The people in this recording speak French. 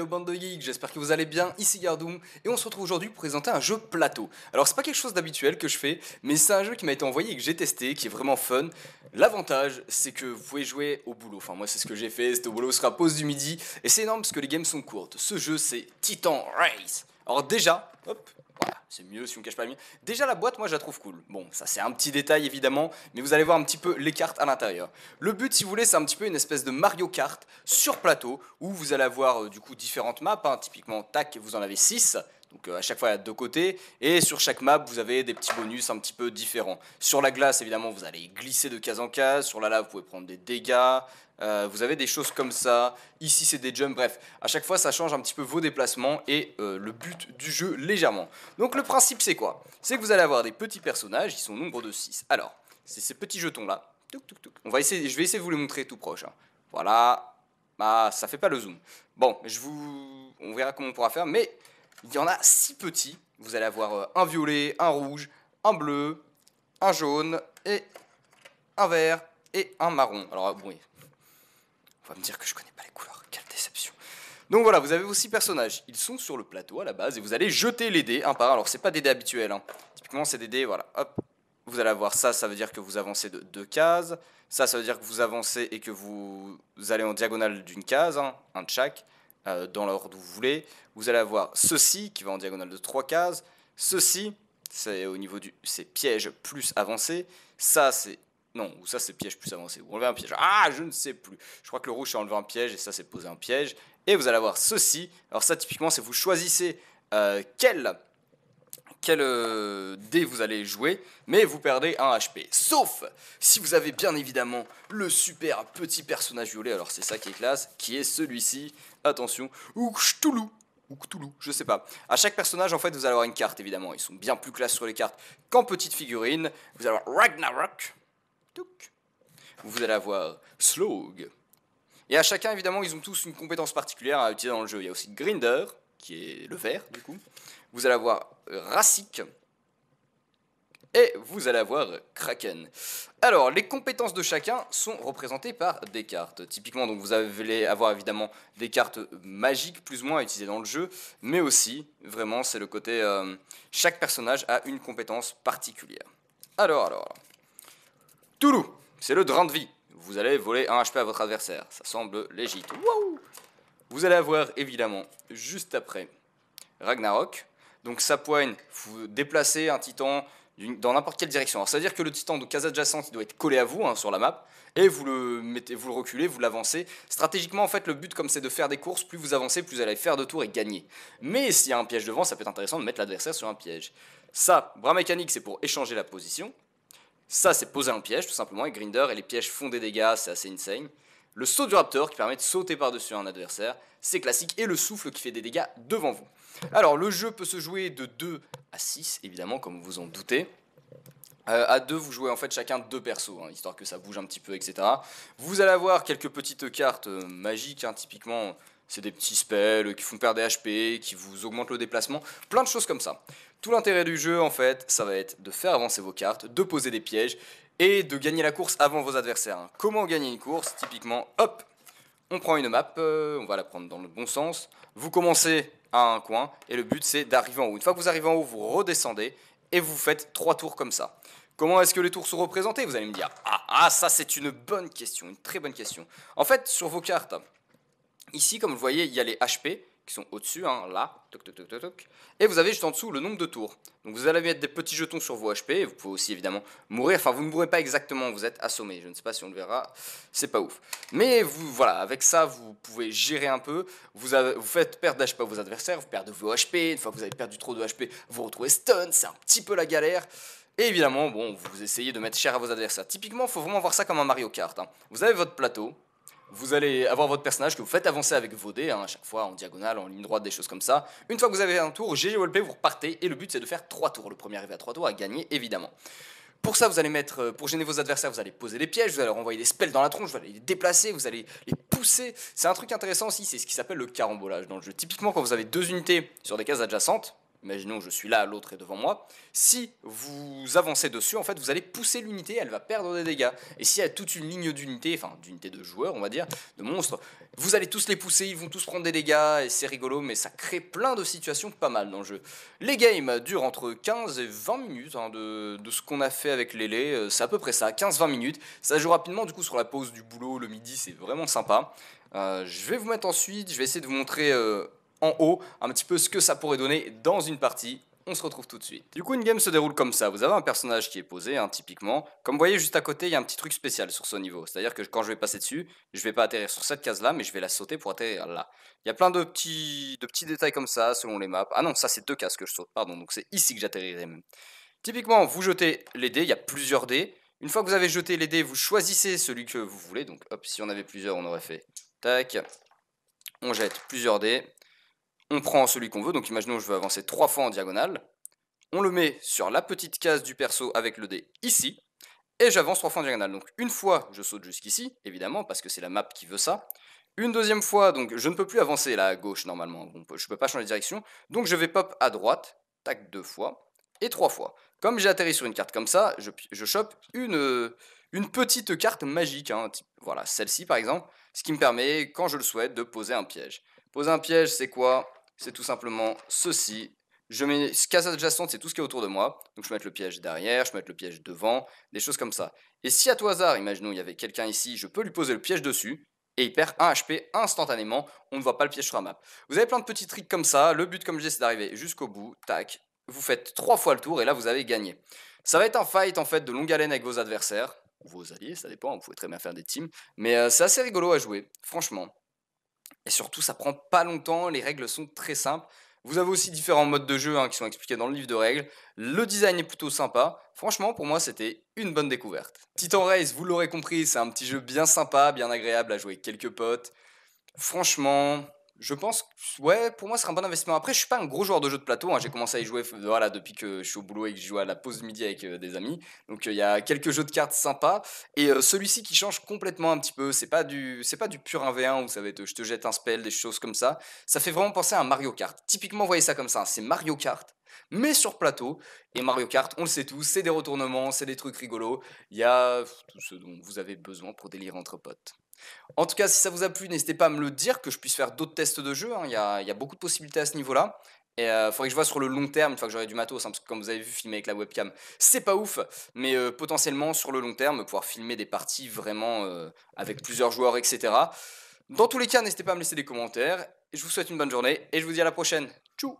hello bande de j'espère que vous allez bien, ici Gardoum, et on se retrouve aujourd'hui pour présenter un jeu plateau. Alors c'est pas quelque chose d'habituel que je fais, mais c'est un jeu qui m'a été envoyé et que j'ai testé, qui est vraiment fun. L'avantage, c'est que vous pouvez jouer au boulot, enfin moi c'est ce que j'ai fait, c'était au boulot, sera pause du midi, et c'est énorme parce que les games sont courtes. Ce jeu c'est Titan Race alors déjà, hop, c'est mieux si on cache pas la mien. Déjà la boîte, moi je la trouve cool. Bon, ça c'est un petit détail évidemment, mais vous allez voir un petit peu les cartes à l'intérieur. Le but, si vous voulez, c'est un petit peu une espèce de Mario Kart sur plateau, où vous allez avoir euh, du coup différentes maps, hein. typiquement, tac, vous en avez 6. Donc euh, à chaque fois, il y a deux côtés. Et sur chaque map, vous avez des petits bonus un petit peu différents. Sur la glace, évidemment, vous allez glisser de case en case. Sur la lave, vous pouvez prendre des dégâts. Euh, vous avez des choses comme ça. Ici, c'est des jumps. Bref, à chaque fois, ça change un petit peu vos déplacements et euh, le but du jeu légèrement. Donc, le principe, c'est quoi C'est que vous allez avoir des petits personnages. Ils sont au nombre de 6. Alors, c'est ces petits jetons-là. On va essayer, je vais essayer de vous les montrer tout proche. Hein. Voilà. Bah, ça fait pas le zoom. Bon, je vous, on verra comment on pourra faire. Mais il y en a six petits. Vous allez avoir euh, un violet, un rouge, un bleu, un jaune et un vert et un marron. Alors euh, bon, on va me dire que je connais pas les couleurs. Quelle déception. Donc voilà, vous avez vos six personnages. Ils sont sur le plateau à la base et vous allez jeter les dés un par un. Alors c'est pas des dés habituels. Hein. Typiquement c'est des dés, voilà, hop. Vous allez avoir ça, ça veut dire que vous avancez de deux cases. Ça, ça veut dire que vous avancez et que vous, allez en diagonale d'une case, hein, un de chaque. Euh, dans l'ordre où vous voulez, vous allez avoir ceci qui va en diagonale de 3 cases, ceci, c'est au niveau du c'est piège plus avancé, ça c'est non, ou ça c'est piège plus avancé, ou enlever un piège. Ah, je ne sais plus. Je crois que le rouge c'est enlever un piège et ça c'est poser un piège. Et vous allez avoir ceci. Alors ça typiquement c'est vous choisissez euh, quel quel euh, dé vous allez jouer, mais vous perdez un HP. Sauf si vous avez bien évidemment le super petit personnage violet, alors c'est ça qui est classe, qui est celui-ci attention, ou Cthulhu, ou Cthulhu, je sais pas. À chaque personnage, en fait, vous allez avoir une carte, évidemment. Ils sont bien plus classe sur les cartes qu'en petite figurine. Vous allez avoir Ragnarok, vous allez avoir Slog. Et à chacun, évidemment, ils ont tous une compétence particulière à utiliser dans le jeu. Il y a aussi Grinder, qui est le vert, du coup. Vous allez avoir racic et vous allez avoir Kraken. Alors, les compétences de chacun sont représentées par des cartes. Typiquement, donc, vous allez avoir évidemment des cartes magiques, plus ou moins, à dans le jeu, mais aussi, vraiment, c'est le côté... Euh, chaque personnage a une compétence particulière. Alors, alors... Toulou, c'est le drain de vie. Vous allez voler un HP à votre adversaire. Ça semble légitime. Waouh! vous allez avoir, évidemment, juste après, Ragnarok. Donc, sa poigne, vous déplacez un titan dans n'importe quelle direction. c'est à dire que le titan de case adjacente doit être collé à vous hein, sur la map, et vous le, mettez, vous le reculez, vous l'avancez. Stratégiquement, en fait, le but, comme c'est de faire des courses, plus vous avancez, plus vous allez faire de tours et gagner. Mais s'il y a un piège devant, ça peut être intéressant de mettre l'adversaire sur un piège. Ça, bras mécanique, c'est pour échanger la position. Ça, c'est poser un piège, tout simplement, et Grinder et les pièges font des dégâts, c'est assez insane. Le saut du Raptor qui permet de sauter par-dessus un adversaire, c'est classique, et le souffle qui fait des dégâts devant vous. Alors, le jeu peut se jouer de deux à 6, évidemment, comme vous en doutez. Euh, à deux, vous jouez en fait chacun deux persos, hein, histoire que ça bouge un petit peu, etc. Vous allez avoir quelques petites cartes euh, magiques, hein, typiquement, c'est des petits spells qui font perdre des HP, qui vous augmentent le déplacement, plein de choses comme ça. Tout l'intérêt du jeu, en fait, ça va être de faire avancer vos cartes, de poser des pièges et de gagner la course avant vos adversaires. Hein. Comment gagner une course Typiquement, hop, on prend une map, euh, on va la prendre dans le bon sens. Vous commencez à un coin. Et le but, c'est d'arriver en haut. Une fois que vous arrivez en haut, vous redescendez et vous faites trois tours comme ça. Comment est-ce que les tours sont représentés Vous allez me dire, ah, ah ça c'est une bonne question, une très bonne question. En fait, sur vos cartes, ici, comme vous voyez, il y a les HP, sont au-dessus, hein, là, et vous avez juste en dessous le nombre de tours. Donc vous allez mettre des petits jetons sur vos HP, vous pouvez aussi évidemment mourir, enfin vous ne mourrez pas exactement, vous êtes assommé, je ne sais pas si on le verra, c'est pas ouf. Mais vous, voilà, avec ça, vous pouvez gérer un peu, vous, vous faites perdre d'HP à vos adversaires, vous perdez vos HP, une fois que vous avez perdu trop de HP, vous retrouvez stun, c'est un petit peu la galère, et évidemment, bon, vous essayez de mettre cher à vos adversaires. Typiquement, il faut vraiment voir ça comme un Mario Kart. Hein. Vous avez votre plateau, vous allez avoir votre personnage que vous faites avancer avec vos dés, hein, à chaque fois en diagonale, en ligne droite, des choses comme ça. Une fois que vous avez un tour, GGOLP, vous repartez et le but c'est de faire trois tours. Le premier arrivé à 3 tours à gagner évidemment. Pour ça, vous allez mettre, euh, pour gêner vos adversaires, vous allez poser des pièges, vous allez leur envoyer des spells dans la tronche, vous allez les déplacer, vous allez les pousser. C'est un truc intéressant aussi, c'est ce qui s'appelle le carambolage dans le jeu. Typiquement, quand vous avez deux unités sur des cases adjacentes, imaginons je suis là, l'autre est devant moi, si vous avancez dessus, en fait, vous allez pousser l'unité, elle va perdre des dégâts. Et s'il y a toute une ligne d'unités, enfin d'unités de joueurs, on va dire, de monstres, vous allez tous les pousser, ils vont tous prendre des dégâts, et c'est rigolo, mais ça crée plein de situations pas mal dans le jeu. Les games durent entre 15 et 20 minutes hein, de, ce qu'on a fait avec Lélé, euh, c'est à peu près ça, 15-20 minutes. Ça joue rapidement, du coup, sur la pause du boulot, le midi, c'est vraiment sympa. Euh, je vais vous mettre ensuite, je vais essayer de vous montrer... Euh, en haut, un petit peu ce que ça pourrait donner dans une partie. On se retrouve tout de suite. Du coup, une game se déroule comme ça. Vous avez un personnage qui est posé, hein, typiquement. Comme vous voyez, juste à côté, il y a un petit truc spécial sur ce niveau. C'est-à-dire que quand je vais passer dessus, je ne vais pas atterrir sur cette case-là, mais je vais la sauter pour atterrir là. Il y a plein de petits, de petits détails comme ça, selon les maps. Ah non, ça, c'est deux cases que je saute, pardon. Donc c'est ici que j'atterrirai même. Typiquement, vous jetez les dés, il y a plusieurs dés. Une fois que vous avez jeté les dés, vous choisissez celui que vous voulez. Donc, si on avait plusieurs, on aurait fait tac. On jette plusieurs dés on prend celui qu'on veut, donc imaginons que je veux avancer trois fois en diagonale, on le met sur la petite case du perso avec le dé ici, et j'avance trois fois en diagonale. Donc une fois, je saute jusqu'ici, évidemment, parce que c'est la map qui veut ça. Une deuxième fois, donc je ne peux plus avancer là à gauche normalement, je ne peux pas changer de direction, donc je vais pop à droite, tac deux fois, et trois fois. Comme j'ai atterri sur une carte comme ça, je, chope euh, une, petite carte magique, hein, voilà, celle-ci par exemple, ce qui me permet, quand je le souhaite, de poser un piège. Poser un piège, c'est quoi c'est tout simplement ceci. Je mets ce cas adjacent c'est tout ce qui est autour de moi. Donc je mets mettre le piège derrière, je vais mettre le piège devant, des choses comme ça. Et si à tout hasard, imaginons, il y avait quelqu'un ici, je peux lui poser le piège dessus, et il perd 1 HP instantanément, on ne voit pas le piège sur la map. Vous avez plein de petits tricks comme ça, le but comme je dis c'est d'arriver jusqu'au bout, tac, vous faites trois fois le tour et là vous avez gagné. Ça va être un fight en fait de longue haleine avec vos adversaires, vos alliés, ça dépend, vous pouvez très bien faire des teams, mais euh, c'est assez rigolo à jouer, franchement. Et surtout, ça prend pas longtemps, les règles sont très simples. Vous avez aussi différents modes de jeu hein, qui sont expliqués dans le livre de règles. Le design est plutôt sympa. Franchement, pour moi, c'était une bonne découverte. Titan Race, vous l'aurez compris, c'est un petit jeu bien sympa, bien agréable à jouer avec quelques potes. Franchement, je pense, ouais, pour moi, ce serait un bon investissement. Après, je suis pas un gros joueur de jeux de plateau. Hein. J'ai commencé à y jouer voilà, depuis que je suis au boulot et que je joue à la pause midi avec euh, des amis. Donc, euh, il y a quelques jeux de cartes sympas. Et euh, celui-ci qui change complètement un petit peu. C'est pas du pas du pur 1v1 où je te jette un spell, des choses comme ça. Ça fait vraiment penser à Mario Kart. Typiquement, vous voyez ça comme ça. Hein. C'est Mario Kart, mais sur plateau. Et Mario Kart, on le sait tous, c'est des retournements, c'est des trucs rigolos. Il y a tout ce dont vous avez besoin pour délire entre potes. En tout cas, si ça vous a plu, n'hésitez pas à me le dire, que je puisse faire d'autres tests de jeu. Hein. Il, y a, beaucoup de possibilités à ce niveau-là. Et il euh, faudrait que je vois sur le long terme, une fois que j'aurai du matos, hein, parce que comme vous avez vu, filmer avec la webcam, c'est pas ouf, mais euh, potentiellement sur le long terme, pouvoir filmer des parties vraiment euh, avec plusieurs joueurs, etc. Dans tous les cas, n'hésitez pas à me laisser des commentaires. Je vous souhaite une bonne journée et je vous dis à la prochaine. Tchou